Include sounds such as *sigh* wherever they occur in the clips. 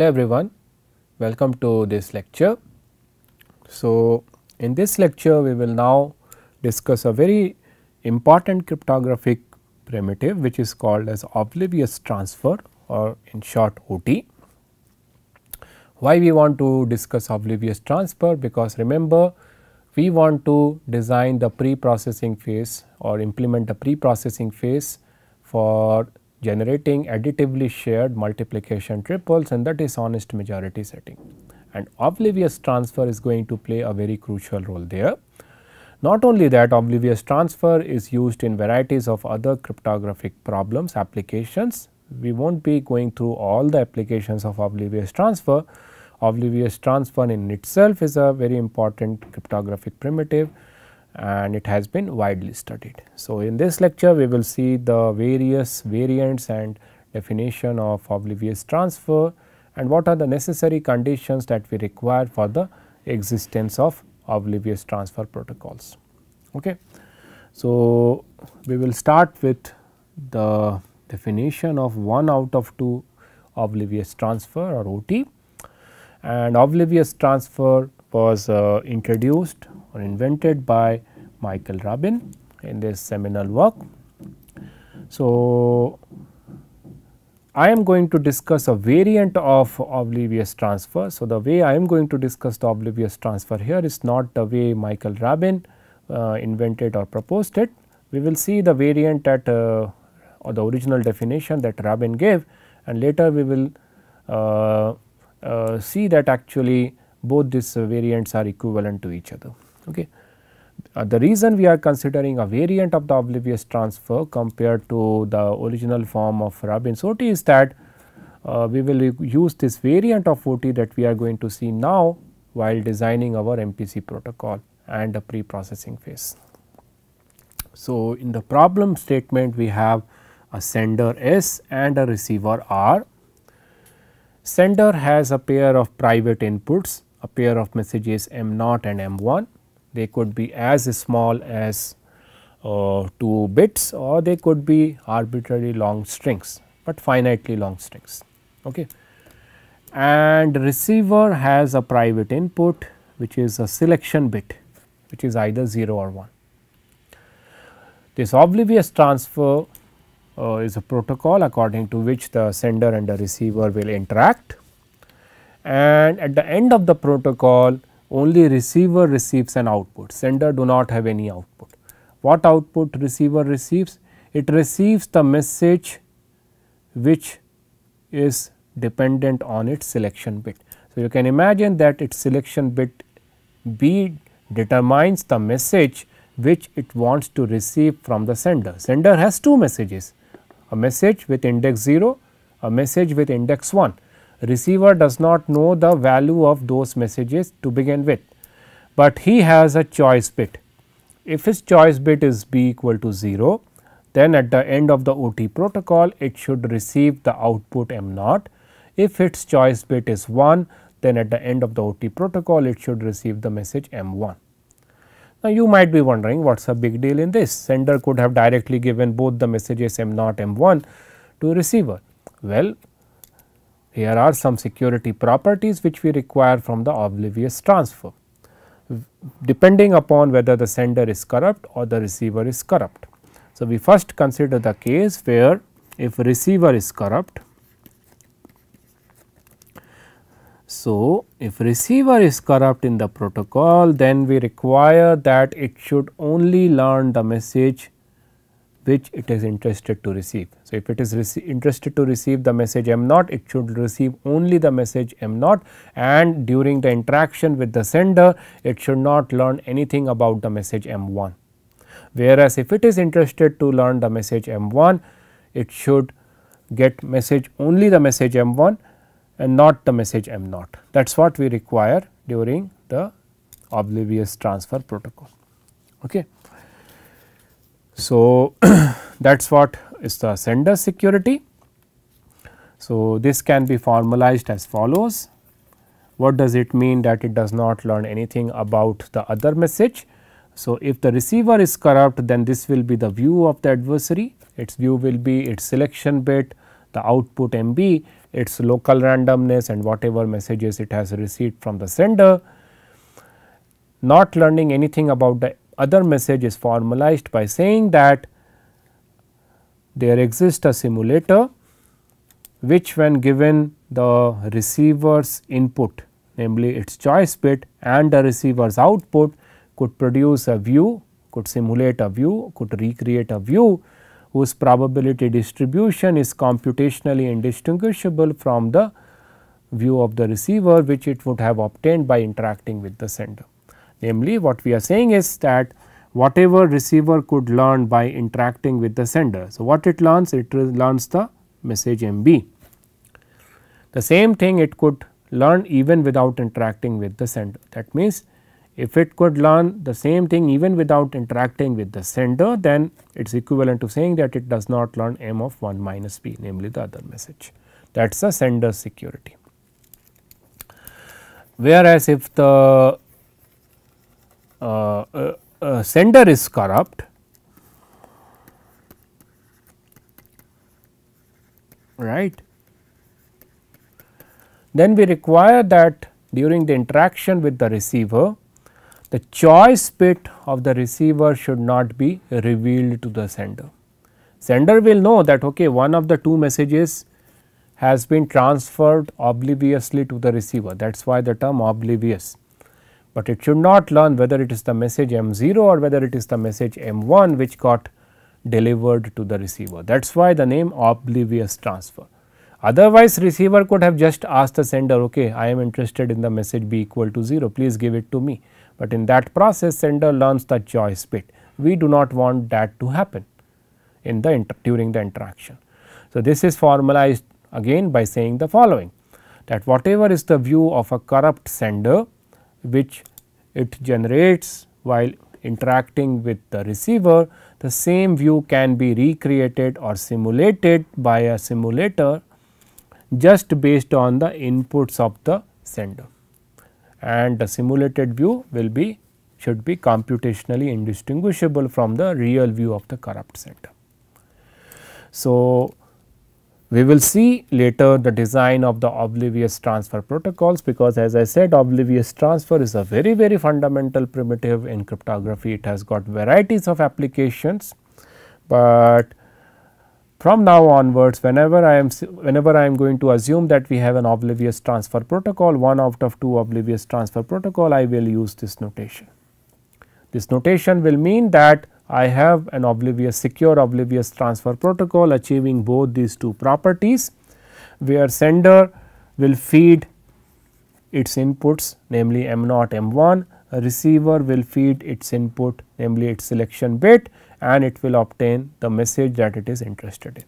Hello everyone, welcome to this lecture. So, in this lecture we will now discuss a very important cryptographic primitive which is called as oblivious transfer or in short OT. Why we want to discuss oblivious transfer because remember we want to design the pre-processing phase or implement the pre-processing phase for generating additively shared multiplication triples and that is honest majority setting. And oblivious transfer is going to play a very crucial role there. Not only that oblivious transfer is used in varieties of other cryptographic problems applications. We will not be going through all the applications of oblivious transfer. Oblivious transfer in itself is a very important cryptographic primitive and it has been widely studied. So, in this lecture we will see the various variants and definition of oblivious transfer and what are the necessary conditions that we require for the existence of oblivious transfer protocols. Okay. So, we will start with the definition of 1 out of 2 oblivious transfer or OT and oblivious transfer was uh, introduced were invented by Michael Rabin in this seminal work. So, I am going to discuss a variant of oblivious transfer. So, the way I am going to discuss the oblivious transfer here is not the way Michael Rabin uh, invented or proposed it. We will see the variant that uh, or the original definition that Rabin gave and later we will uh, uh see that actually both these variants are equivalent to each other. Okay. Uh, the reason we are considering a variant of the oblivious transfer compared to the original form of Rabin's OT is that uh, we will use this variant of OT that we are going to see now while designing our MPC protocol and the pre-processing phase. So, in the problem statement we have a sender S and a receiver R. Sender has a pair of private inputs, a pair of messages M0 and M1 they could be as small as uh, 2 bits or they could be arbitrary long strings, but finitely long strings. Okay. And receiver has a private input which is a selection bit which is either 0 or 1. This oblivious transfer uh, is a protocol according to which the sender and the receiver will interact and at the end of the protocol only receiver receives an output, sender do not have any output. What output receiver receives? It receives the message which is dependent on its selection bit. So, you can imagine that its selection bit B determines the message which it wants to receive from the sender. Sender has two messages, a message with index 0, a message with index 1 receiver does not know the value of those messages to begin with, but he has a choice bit. If his choice bit is b equal to 0, then at the end of the OT protocol it should receive the output m 0 If its choice bit is 1, then at the end of the OT protocol it should receive the message m 1. Now, you might be wondering what is the big deal in this sender could have directly given both the messages m 0 m 1 to receiver. Well, here are some security properties which we require from the oblivious transfer depending upon whether the sender is corrupt or the receiver is corrupt. So, we first consider the case where if receiver is corrupt. So, if receiver is corrupt in the protocol then we require that it should only learn the message which it is interested to receive. So, if it is interested to receive the message m naught, it should receive only the message m naught and during the interaction with the sender, it should not learn anything about the message m 1. Whereas, if it is interested to learn the message m 1, it should get message only the message m 1 and not the message m naught. That is what we require during the oblivious transfer protocol. Okay. So, *clears throat* that is what is the sender security. So, this can be formalized as follows. What does it mean that it does not learn anything about the other message? So, if the receiver is corrupt then this will be the view of the adversary, its view will be its selection bit, the output MB, its local randomness and whatever messages it has received from the sender. Not learning anything about the other message is formalized by saying that there exists a simulator which when given the receiver's input namely its choice bit and the receiver's output could produce a view, could simulate a view, could recreate a view whose probability distribution is computationally indistinguishable from the view of the receiver which it would have obtained by interacting with the sender. Namely, what we are saying is that whatever receiver could learn by interacting with the sender. So, what it learns? It learns the message MB. The same thing it could learn even without interacting with the sender. That means, if it could learn the same thing even without interacting with the sender, then it is equivalent to saying that it does not learn M of 1 minus P, namely the other message. That is the sender security. Whereas, if the uh, uh, uh, sender is corrupt right then we require that during the interaction with the receiver the choice bit of the receiver should not be revealed to the sender. Sender will know that okay one of the two messages has been transferred obliviously to the receiver that is why the term oblivious but it should not learn whether it is the message M 0 or whether it is the message M 1 which got delivered to the receiver. That is why the name oblivious transfer. Otherwise receiver could have just asked the sender okay I am interested in the message B equal to 0 please give it to me. But in that process sender learns the choice bit. We do not want that to happen in the during the interaction. So, this is formalized again by saying the following that whatever is the view of a corrupt sender which it generates while interacting with the receiver, the same view can be recreated or simulated by a simulator just based on the inputs of the sender and the simulated view will be should be computationally indistinguishable from the real view of the corrupt sender. So, we will see later the design of the oblivious transfer protocols because as I said oblivious transfer is a very very fundamental primitive in cryptography. It has got varieties of applications, but from now onwards whenever I am whenever I am going to assume that we have an oblivious transfer protocol one out of two oblivious transfer protocol I will use this notation. This notation will mean that I have an oblivious secure oblivious transfer protocol achieving both these two properties where sender will feed its inputs namely m 0 m 1 receiver will feed its input namely its selection bit and it will obtain the message that it is interested in.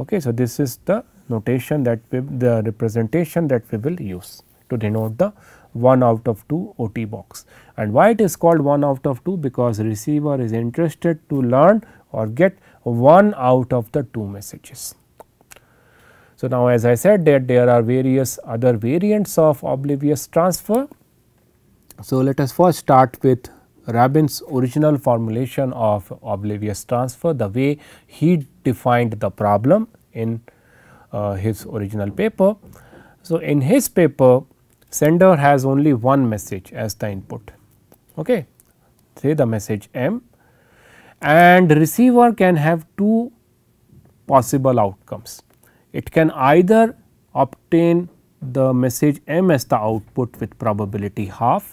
Okay. So, this is the notation that we, the representation that we will use to denote the 1 out of 2 OT box. And why it is called 1 out of 2? Because receiver is interested to learn or get 1 out of the 2 messages. So, now as I said that there are various other variants of oblivious transfer. So, let us first start with Rabin's original formulation of oblivious transfer the way he defined the problem in uh, his original paper. So, in his paper sender has only one message as the input okay say the message m and receiver can have two possible outcomes it can either obtain the message m as the output with probability half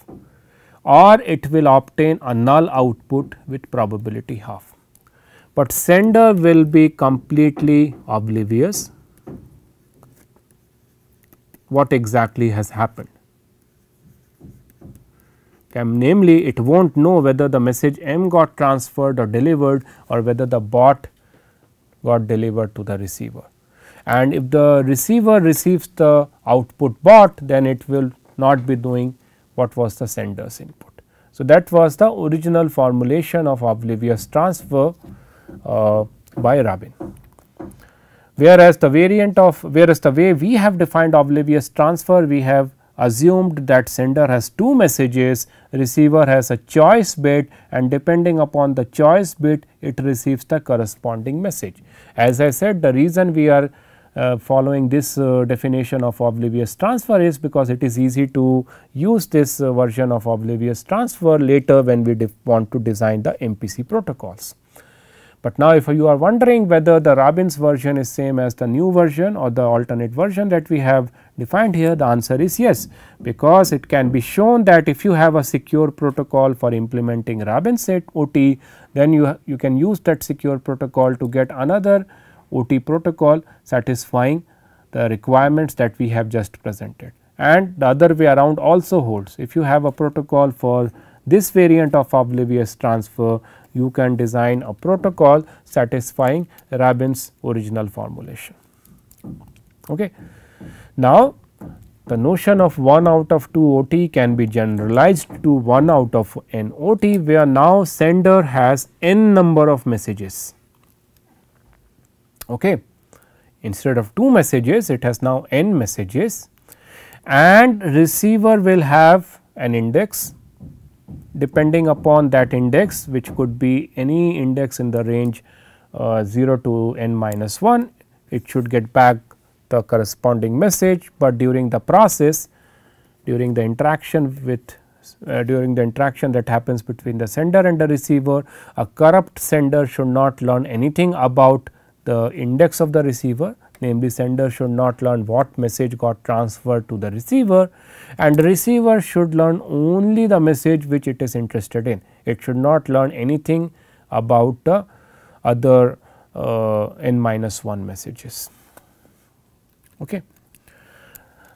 or it will obtain a null output with probability half. But sender will be completely oblivious what exactly has happened. Okay, namely, it will not know whether the message M got transferred or delivered or whether the bot got delivered to the receiver. And if the receiver receives the output bot, then it will not be doing what was the sender's input. So, that was the original formulation of oblivious transfer uh, by Rabin whereas the variant of whereas the way we have defined oblivious transfer we have assumed that sender has two messages receiver has a choice bit and depending upon the choice bit it receives the corresponding message. As I said the reason we are uh, following this uh, definition of oblivious transfer is because it is easy to use this uh, version of oblivious transfer later when we want to design the MPC protocols. But now if you are wondering whether the Robbins version is same as the new version or the alternate version that we have defined here the answer is yes because it can be shown that if you have a secure protocol for implementing Robbins set OT then you, you can use that secure protocol to get another OT protocol satisfying the requirements that we have just presented and the other way around also holds if you have a protocol for this variant of oblivious transfer you can design a protocol satisfying Rabin's original formulation. Okay. Now, the notion of 1 out of 2 OT can be generalized to 1 out of n OT where now sender has n number of messages. Okay. Instead of 2 messages it has now n messages and receiver will have an index depending upon that index which could be any index in the range uh, 0 to n minus 1 it should get back the corresponding message, but during the process during the interaction with uh, during the interaction that happens between the sender and the receiver a corrupt sender should not learn anything about the index of the receiver namely sender should not learn what message got transferred to the receiver and the receiver should learn only the message which it is interested in. It should not learn anything about the other uh, n minus 1 messages. Okay.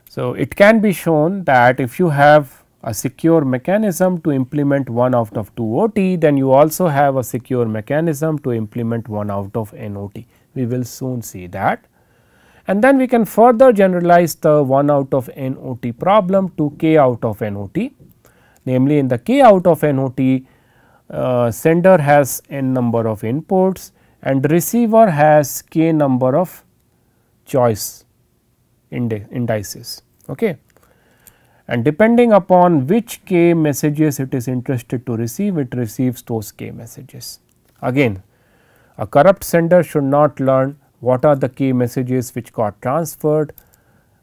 So, it can be shown that if you have a secure mechanism to implement one out of two OT, then you also have a secure mechanism to implement one out of NOT. We will soon see that. And then we can further generalize the 1 out of NOT problem to K out of NOT. Namely, in the K out of NOT, uh, sender has n number of inputs and receiver has k number of choice indices. Okay and depending upon which k messages it is interested to receive, it receives those k messages. Again, a corrupt sender should not learn what are the k messages which got transferred.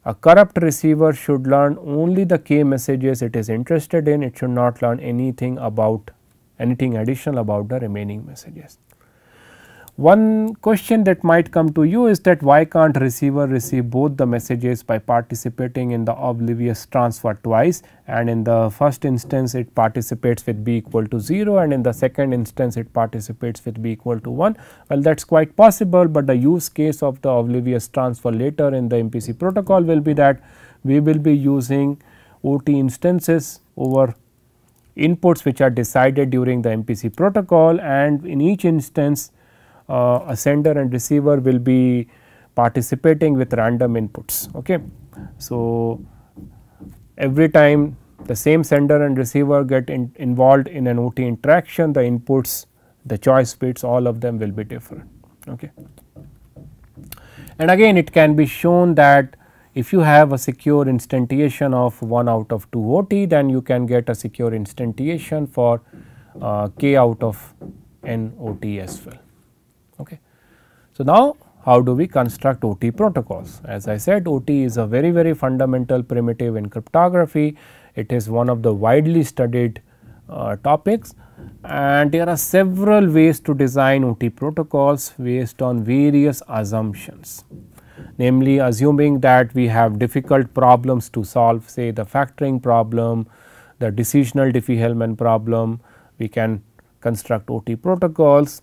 A corrupt receiver should learn only the k messages it is interested in, it should not learn anything about anything additional about the remaining messages. One question that might come to you is that why can't receiver receive both the messages by participating in the oblivious transfer twice and in the first instance it participates with b equal to 0 and in the second instance it participates with b equal to 1. Well that is quite possible, but the use case of the oblivious transfer later in the MPC protocol will be that we will be using OT instances over inputs which are decided during the MPC protocol and in each instance uh, a sender and receiver will be participating with random inputs. Okay. So, every time the same sender and receiver get in involved in an OT interaction, the inputs, the choice bits all of them will be different. Okay. And again it can be shown that if you have a secure instantiation of 1 out of 2 OT then you can get a secure instantiation for uh, k out of n OT as well. So, now how do we construct OT protocols? As I said OT is a very very fundamental primitive in cryptography, it is one of the widely studied uh, topics and there are several ways to design OT protocols based on various assumptions. Namely assuming that we have difficult problems to solve say the factoring problem, the decisional Diffie-Hellman problem, we can construct OT protocols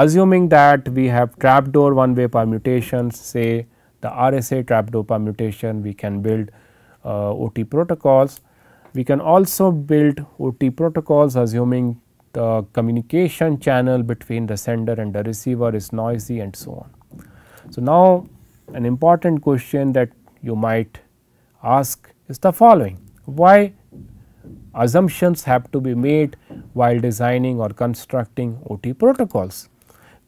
Assuming that we have trapdoor one way permutations say the RSA trapdoor permutation we can build uh, OT protocols. We can also build OT protocols assuming the communication channel between the sender and the receiver is noisy and so on. So, now an important question that you might ask is the following why assumptions have to be made while designing or constructing OT protocols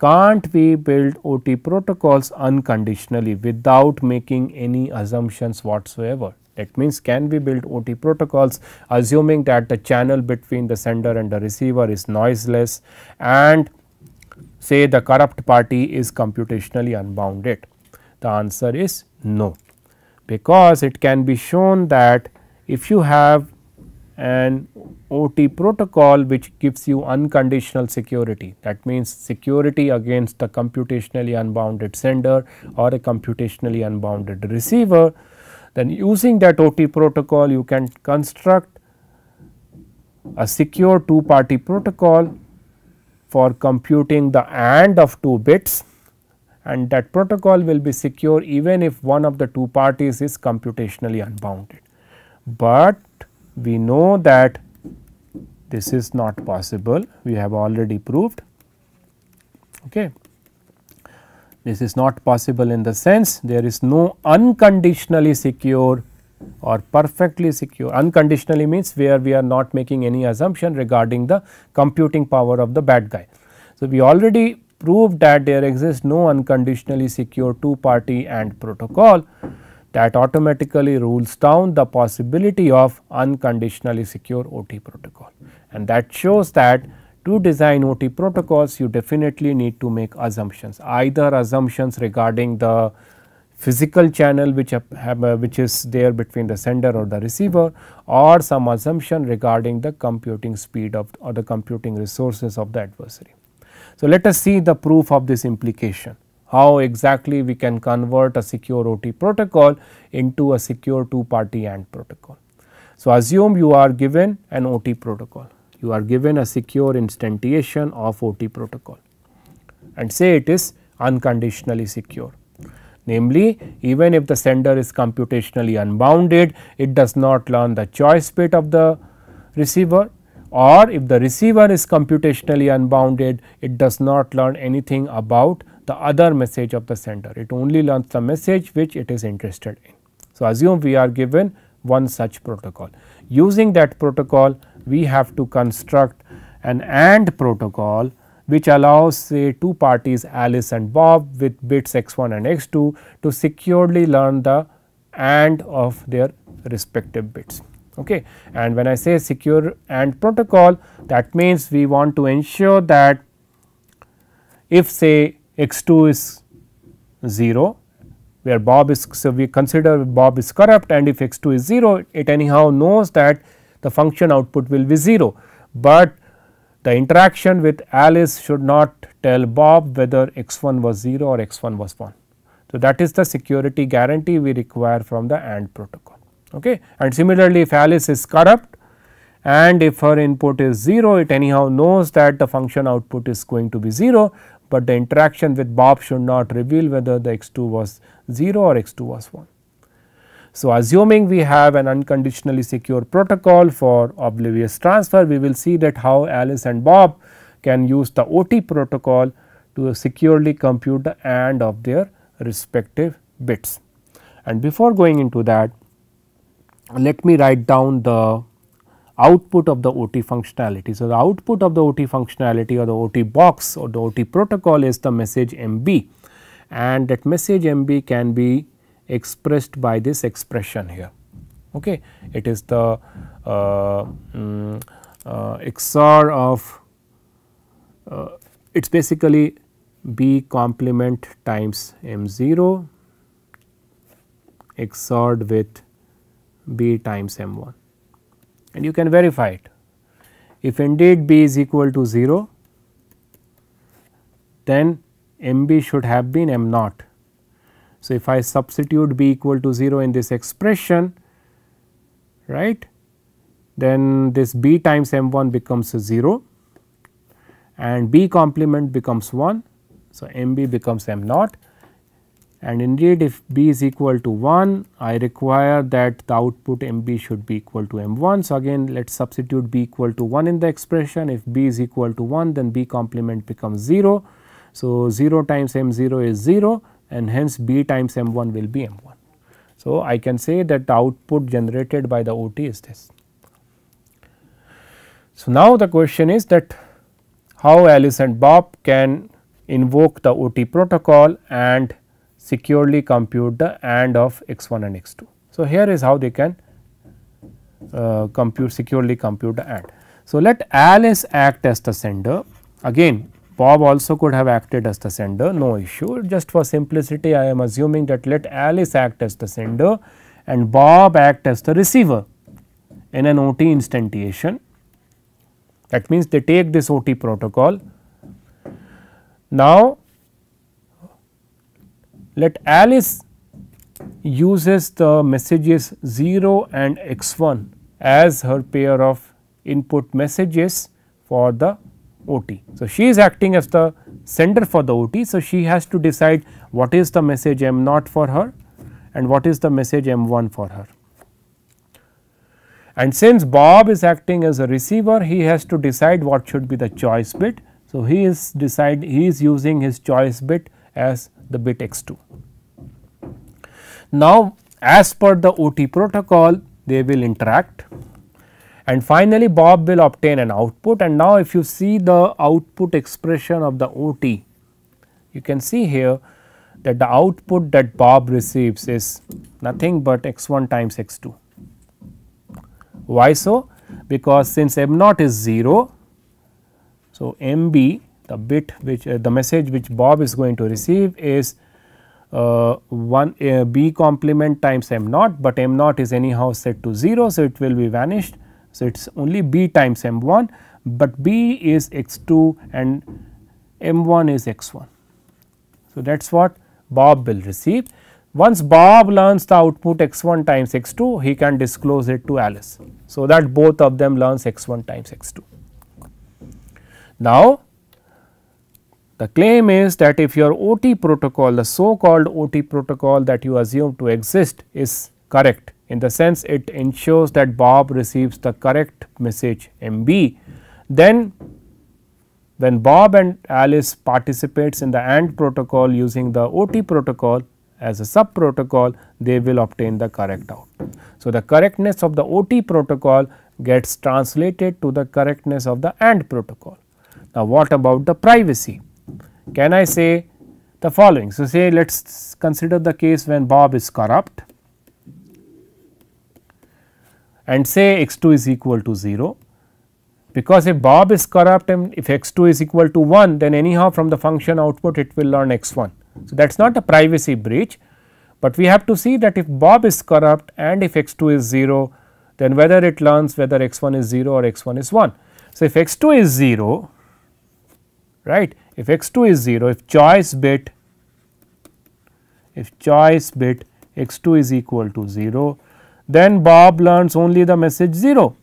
can't we build OT protocols unconditionally without making any assumptions whatsoever? That means, can we build OT protocols assuming that the channel between the sender and the receiver is noiseless and say the corrupt party is computationally unbounded? The answer is no, because it can be shown that if you have and OT protocol which gives you unconditional security. That means security against a computationally unbounded sender or a computationally unbounded receiver. Then using that OT protocol you can construct a secure two party protocol for computing the AND of two bits and that protocol will be secure even if one of the two parties is computationally unbounded. But we know that this is not possible we have already proved okay this is not possible in the sense there is no unconditionally secure or perfectly secure unconditionally means where we are not making any assumption regarding the computing power of the bad guy so we already proved that there exists no unconditionally secure two party and protocol that automatically rules down the possibility of unconditionally secure OT protocol. And that shows that to design OT protocols you definitely need to make assumptions either assumptions regarding the physical channel which have, uh, which is there between the sender or the receiver or some assumption regarding the computing speed of or the computing resources of the adversary. So, let us see the proof of this implication how exactly we can convert a secure OT protocol into a secure two party AND protocol. So, assume you are given an OT protocol, you are given a secure instantiation of OT protocol and say it is unconditionally secure. Namely, even if the sender is computationally unbounded, it does not learn the choice bit of the receiver or if the receiver is computationally unbounded, it does not learn anything about the other message of the sender. It only learns the message which it is interested in. So, assume we are given one such protocol. Using that protocol, we have to construct an AND protocol which allows say two parties Alice and Bob with bits x1 and x2 to securely learn the AND of their respective bits. Okay. And when I say secure AND protocol that means we want to ensure that if say x 2 is 0 where Bob is. So, we consider Bob is corrupt and if x 2 is 0 it anyhow knows that the function output will be 0, but the interaction with Alice should not tell Bob whether x 1 was 0 or x 1 was 1. So, that is the security guarantee we require from the AND protocol. Okay. And similarly, if Alice is corrupt and if her input is 0, it anyhow knows that the function output is going to be 0, but the interaction with Bob should not reveal whether the x 2 was 0 or x 2 was 1. So, assuming we have an unconditionally secure protocol for oblivious transfer, we will see that how Alice and Bob can use the OT protocol to securely compute the AND of their respective bits. And before going into that, let me write down the output of the OT functionality. So, the output of the OT functionality or the OT box or the OT protocol is the message MB and that message MB can be expressed by this expression here. Okay. It is the uh, um, uh, XOR of uh, it is basically B complement times M0 XORed with B times M1 and you can verify it. If indeed b is equal to 0, then m b should have been m naught. So, if I substitute b equal to 0 in this expression, right, then this b times m 1 becomes 0 and b complement becomes 1. So, m b becomes m naught and indeed, if B is equal to 1, I require that the output MB should be equal to M1. So, again let us substitute B equal to 1 in the expression. If B is equal to 1, then B complement becomes 0. So, 0 times M0 is 0 and hence B times M1 will be M1. So, I can say that the output generated by the OT is this. So, now the question is that how Alice and Bob can invoke the OT protocol and securely compute the AND of x1 and x2. So, here is how they can uh, compute securely compute the AND. So, let Alice act as the sender again Bob also could have acted as the sender no issue just for simplicity I am assuming that let Alice act as the sender and Bob act as the receiver in an OT instantiation that means they take this OT protocol. Now, let Alice uses the messages 0 and x1 as her pair of input messages for the OT. So, she is acting as the sender for the OT. So, she has to decide what is the message m not for her and what is the message m 1 for her. And since Bob is acting as a receiver, he has to decide what should be the choice bit. So, he is decide he is using his choice bit as the bit x2. Now, as per the OT protocol they will interact and finally, Bob will obtain an output and now if you see the output expression of the OT, you can see here that the output that Bob receives is nothing but x1 times x2. Why so? Because since m 0 is 0, so mb the bit which uh, the message which Bob is going to receive is uh, 1 uh, B complement times M naught, but M naught is anyhow set to 0. So, it will be vanished. So, it is only B times M 1, but B is x 2 and M 1 is x 1. So, that is what Bob will receive. Once Bob learns the output x 1 times x 2, he can disclose it to Alice. So, that both of them learns x 1 times x 2. Now, the claim is that if your OT protocol, the so called OT protocol that you assume to exist is correct in the sense it ensures that Bob receives the correct message MB, then when Bob and Alice participates in the AND protocol using the OT protocol as a sub protocol, they will obtain the correct output. So, the correctness of the OT protocol gets translated to the correctness of the AND protocol. Now, what about the privacy? can I say the following. So, say let us consider the case when Bob is corrupt and say x 2 is equal to 0 because if Bob is corrupt and if x 2 is equal to 1 then anyhow from the function output it will learn x 1. So, that is not a privacy breach, but we have to see that if Bob is corrupt and if x 2 is 0 then whether it learns whether x 1 is 0 or x 1 is 1. So, if x 2 is 0 right if x 2 is 0, if choice bit, if choice bit x 2 is equal to 0, then Bob learns only the message 0.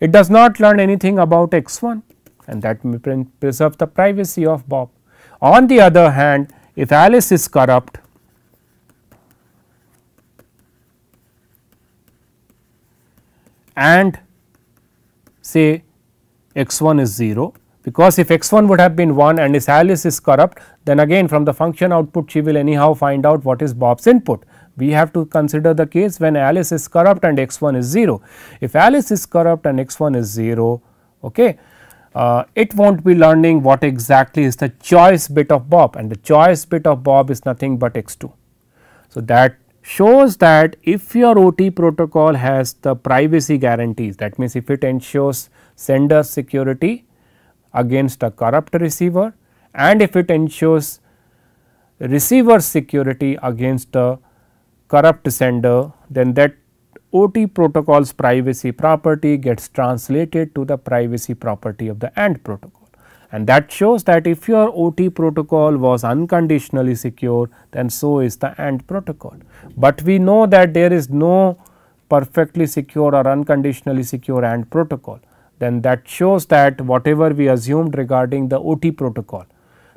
It does not learn anything about x 1 and that may preserve the privacy of Bob. On the other hand, if Alice is corrupt, and say x 1 is 0 because if x 1 would have been 1 and if Alice is corrupt then again from the function output she will anyhow find out what is Bob's input. We have to consider the case when Alice is corrupt and x 1 is 0. If Alice is corrupt and x 1 is 0, okay, uh, it will not be learning what exactly is the choice bit of Bob and the choice bit of Bob is nothing but x 2. So, that shows that if your OT protocol has the privacy guarantees that means if it ensures sender security against a corrupt receiver and if it ensures receiver security against a corrupt sender then that OT protocol's privacy property gets translated to the privacy property of the AND protocol and that shows that if your OT protocol was unconditionally secure then so is the AND protocol. But we know that there is no perfectly secure or unconditionally secure AND protocol then that shows that whatever we assumed regarding the OT protocol.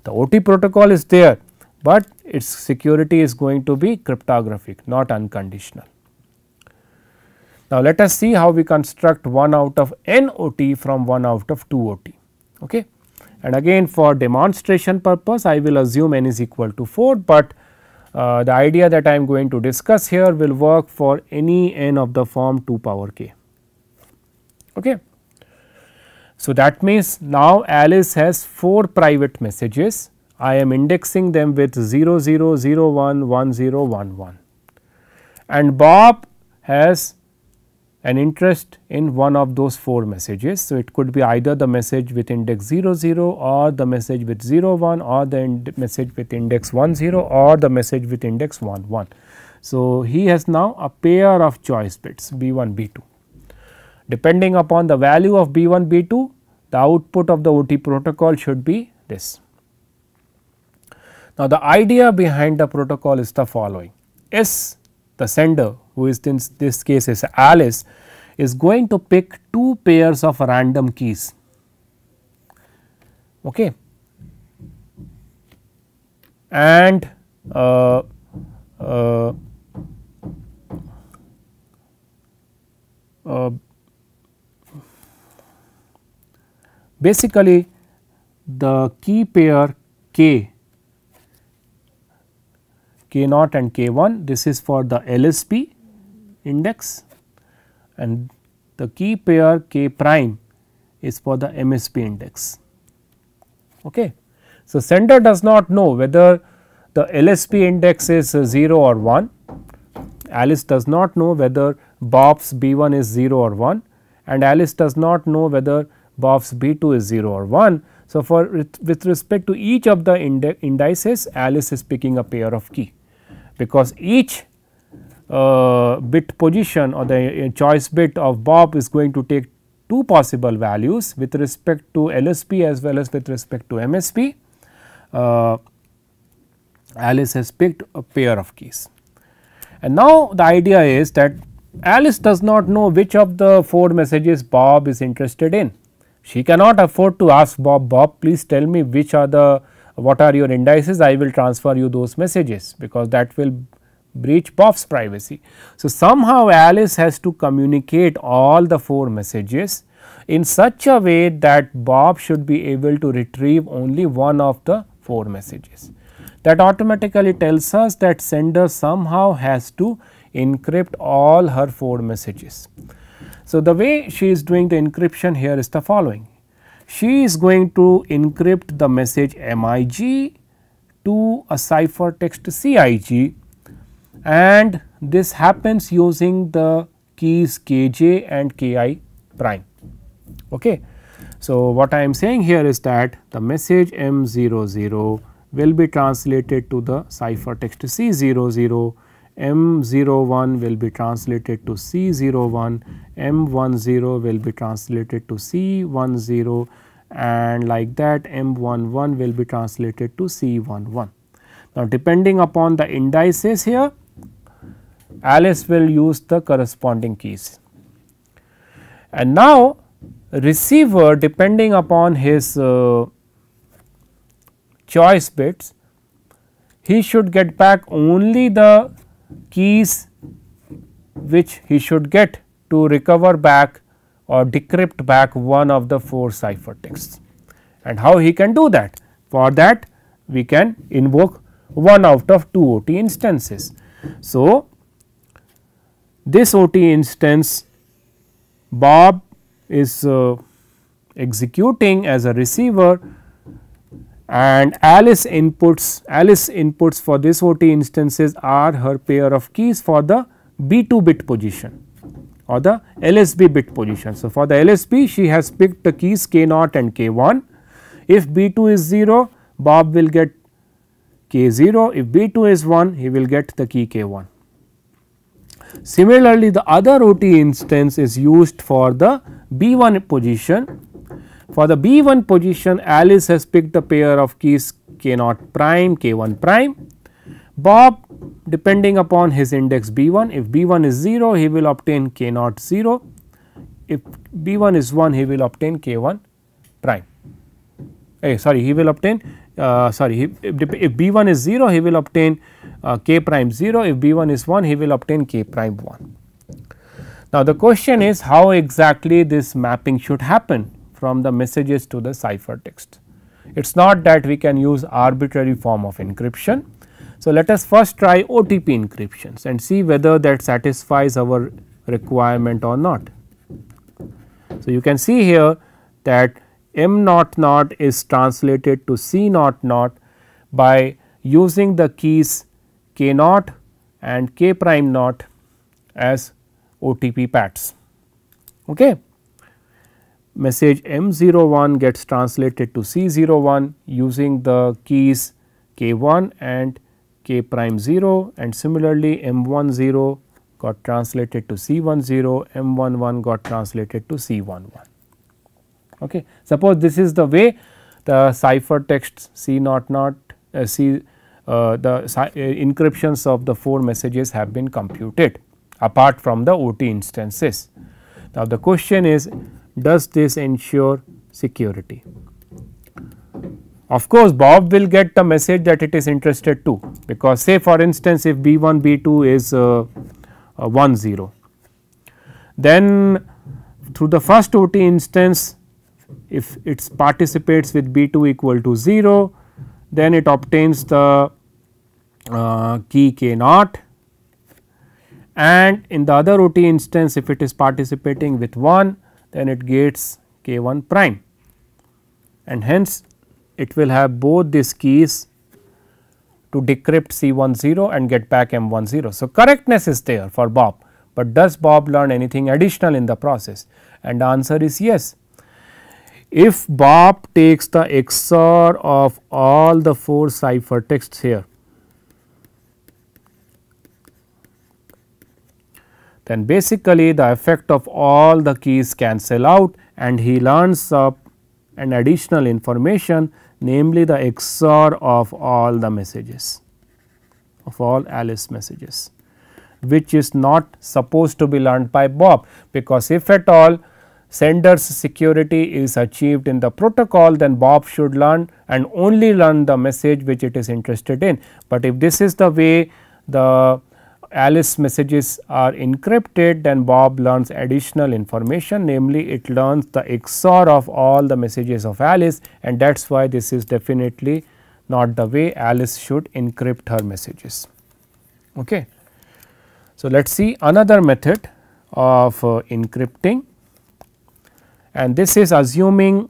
The OT protocol is there, but its security is going to be cryptographic not unconditional. Now, let us see how we construct 1 out of n OT from 1 out of 2 OT. Okay. And again for demonstration purpose I will assume n is equal to 4, but uh, the idea that I am going to discuss here will work for any n of the form 2 power k. Okay. So, that means now Alice has 4 private messages I am indexing them with 00, 01, 10, and Bob has an interest in one of those four messages. So, it could be either the message with index 00 or the message with 01 or the message with index 10 or the message with index 11. So, he has now a pair of choice bits B1, B2. Depending upon the value of B1, B2, the output of the OT protocol should be this. Now, the idea behind the protocol is the following. S, the sender who is in this case is Alice is going to pick two pairs of random keys. Okay. And uh, uh, uh, basically the key pair k k naught and k1 this is for the LSP index and the key pair k prime is for the MSP index. Okay. So, sender does not know whether the LSP index is 0 or 1, Alice does not know whether Bob's B1 is 0 or 1 and Alice does not know whether Bob's B2 is 0 or 1. So, for with respect to each of the indices Alice is picking a pair of key because each uh, bit position or the uh, choice bit of Bob is going to take two possible values with respect to LSP as well as with respect to MSP. Uh, Alice has picked a pair of keys. And now the idea is that Alice does not know which of the four messages Bob is interested in. She cannot afford to ask Bob, Bob please tell me which are the what are your indices I will transfer you those messages because that will breach Puff's privacy. So, somehow Alice has to communicate all the four messages in such a way that Bob should be able to retrieve only one of the four messages. That automatically tells us that sender somehow has to encrypt all her four messages. So, the way she is doing the encryption here is the following. She is going to encrypt the message MIG to a ciphertext CIG and this happens using the keys kj and ki prime. Okay. So, what I am saying here is that the message m00 will be translated to the ciphertext c00, m01 will be translated to c01, m10 will be translated to c10 and like that m11 will be translated to c11. Now, depending upon the indices here, Alice will use the corresponding keys. And now receiver depending upon his uh, choice bits, he should get back only the keys which he should get to recover back or decrypt back one of the four ciphertexts. And how he can do that? For that we can invoke one out of two OT instances. So, this OT instance Bob is uh, executing as a receiver and Alice inputs Alice inputs for this OT instances are her pair of keys for the B2 bit position or the LSB bit position. So, for the LSB she has picked the keys K0 and K1. If B2 is 0 Bob will get K0, if B2 is 1 he will get the key K1. Similarly, the other OT instance is used for the B1 position. For the B1 position, Alice has picked the pair of keys K0 prime, K1 prime. Bob depending upon his index B1, if B1 is 0, he will obtain K0 0. If B1 is 1, he will obtain K1 prime. Hey, eh, sorry, he will obtain uh, sorry if b1 is 0 he will obtain uh, k prime 0 if b1 is 1 he will obtain k prime 1. Now the question is how exactly this mapping should happen from the messages to the ciphertext. It is not that we can use arbitrary form of encryption. So let us first try OTP encryptions and see whether that satisfies our requirement or not. So you can see here that m naught naught is translated to c naught naught by using the keys k naught and k prime naught as OTP pads. Okay. Message M01 gets translated to C01 using the keys K1 and K prime 0 and similarly M10 got translated to C10, M11 got translated to C11. Okay. Suppose this is the way the cipher text C not not uh, C uh, the uh, encryptions of the 4 messages have been computed apart from the OT instances. Now, the question is does this ensure security? Of course, Bob will get the message that it is interested to because say for instance if B1 B2 is uh, uh, 1 0 then through the first OT instance if it participates with B2 equal to 0 then it obtains the uh, key K 0 and in the other OT instance if it is participating with 1 then it gets K 1 prime and hence it will have both these keys to decrypt C 1 0 and get back M 1 0. So, correctness is there for Bob, but does Bob learn anything additional in the process and the answer is yes if Bob takes the XOR of all the 4 ciphertexts here, then basically the effect of all the keys cancel out and he learns up an additional information namely the XOR of all the messages of all Alice messages which is not supposed to be learned by Bob because if at all sender's security is achieved in the protocol then Bob should learn and only learn the message which it is interested in. But if this is the way the Alice messages are encrypted then Bob learns additional information namely it learns the XOR of all the messages of Alice and that is why this is definitely not the way Alice should encrypt her messages. Okay. So, let us see another method of uh, encrypting and this is assuming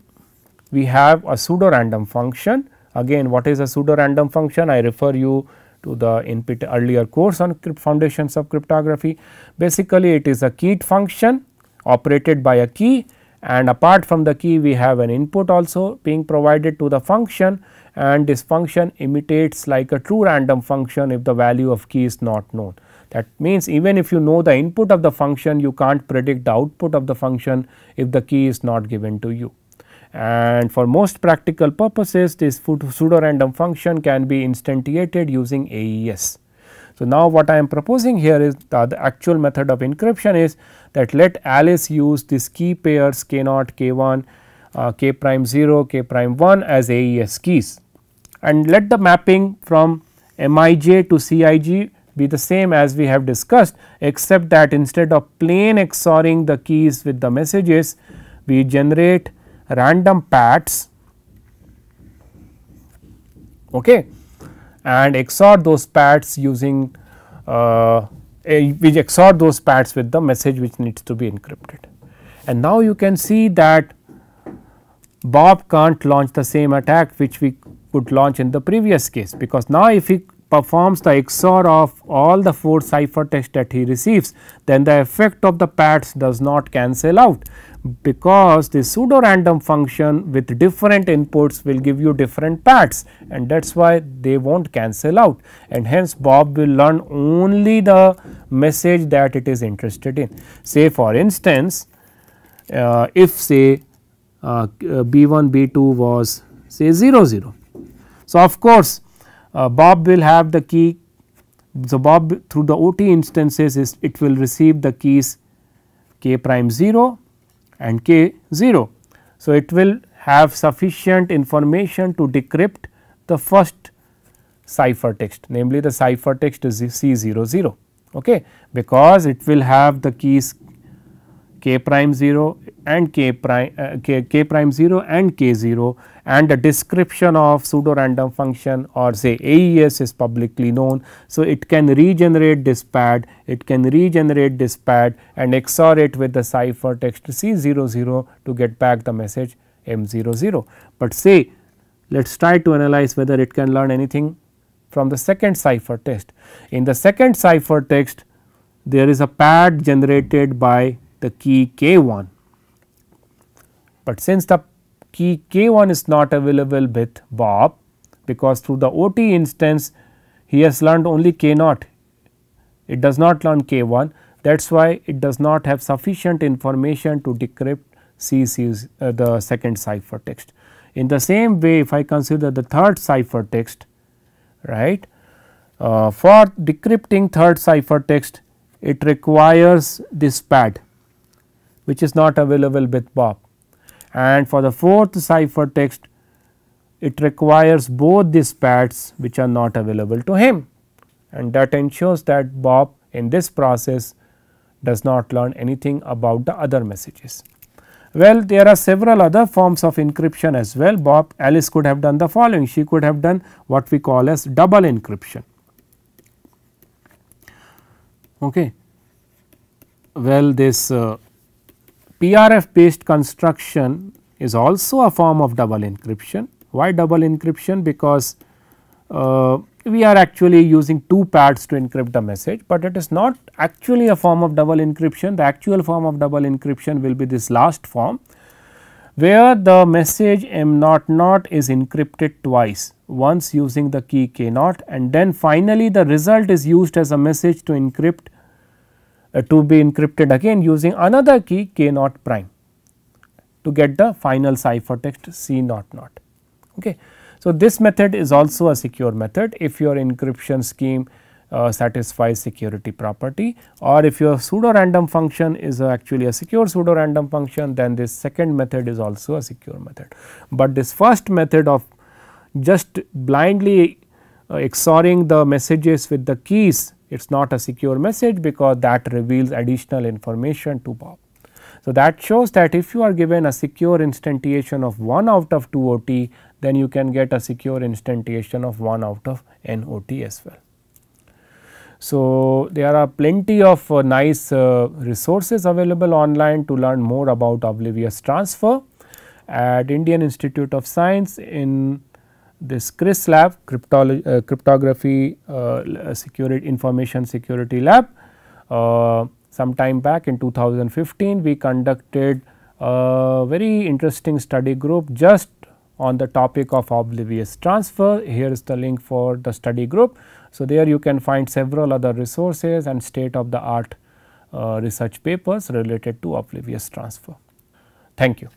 we have a pseudo random function. Again what is a pseudo random function? I refer you to the input earlier course on foundations of cryptography. Basically it is a keyed function operated by a key and apart from the key we have an input also being provided to the function and this function imitates like a true random function if the value of key is not known. That means even if you know the input of the function, you can't predict the output of the function if the key is not given to you. And for most practical purposes, this pseudo random function can be instantiated using AES. So, now what I am proposing here is the, the actual method of encryption is that let Alice use this key pairs k0, k1, uh, k prime 0, k prime 1 as AES keys and let the mapping from MIJ to Cij be the same as we have discussed except that instead of plain XORing the keys with the messages we generate random paths okay, and XOR those paths using uh, a, we XOR those paths with the message which needs to be encrypted. And now you can see that Bob can't launch the same attack which we could launch in the previous case because now if he performs the XOR of all the 4 cipher text that he receives, then the effect of the pads does not cancel out because the pseudo random function with different inputs will give you different pads and that is why they will not cancel out and hence Bob will learn only the message that it is interested in. Say for instance, uh, if say uh, B1 B2 was say 0 0. So, of course, uh, Bob will have the key. So, Bob through the OT instances is it will receive the keys k prime 0 and k 0. So, it will have sufficient information to decrypt the first ciphertext namely the ciphertext is C00 okay, because it will have the keys k prime 0 and k prime uh, k, k prime 0 and k 0 and the description of pseudo random function or say AES is publicly known. So, it can regenerate this pad, it can regenerate this pad and XOR it with the cipher text C00 to get back the message M00. But say let us try to analyze whether it can learn anything from the second cipher test. In the second cipher text, there is a pad generated by the key K1. But since the key K1 is not available with Bob because through the OT instance he has learned only K0, it does not learn K1 that is why it does not have sufficient information to decrypt CC, uh, the second ciphertext. In the same way if I consider the third ciphertext right uh, for decrypting third ciphertext it requires this pad which is not available with Bob. And for the fourth ciphertext, it requires both these pads which are not available to him and that ensures that Bob in this process does not learn anything about the other messages. Well, there are several other forms of encryption as well. Bob Alice could have done the following. She could have done what we call as double encryption. Okay. Well, this uh, PRF based construction is also a form of double encryption. Why double encryption? Because uh, we are actually using two pads to encrypt the message, but it is not actually a form of double encryption. The actual form of double encryption will be this last form where the message m 0 is encrypted twice once using the key k 0 and then finally the result is used as a message to encrypt uh, to be encrypted again using another key k naught prime to get the final ciphertext c naught naught. Okay. So, this method is also a secure method if your encryption scheme uh, satisfies security property or if your pseudo random function is actually a secure pseudo random function then this second method is also a secure method. But this first method of just blindly uh, XORing the messages with the keys it is not a secure message because that reveals additional information to Bob. So, that shows that if you are given a secure instantiation of 1 out of 2 OT, then you can get a secure instantiation of 1 out of n OT as well. So, there are plenty of uh, nice uh, resources available online to learn more about oblivious transfer at Indian Institute of Science in this CRIS lab uh, cryptography uh, security information security lab. Uh, some time back in 2015 we conducted a very interesting study group just on the topic of oblivious transfer. Here is the link for the study group. So, there you can find several other resources and state of the art uh, research papers related to oblivious transfer. Thank you.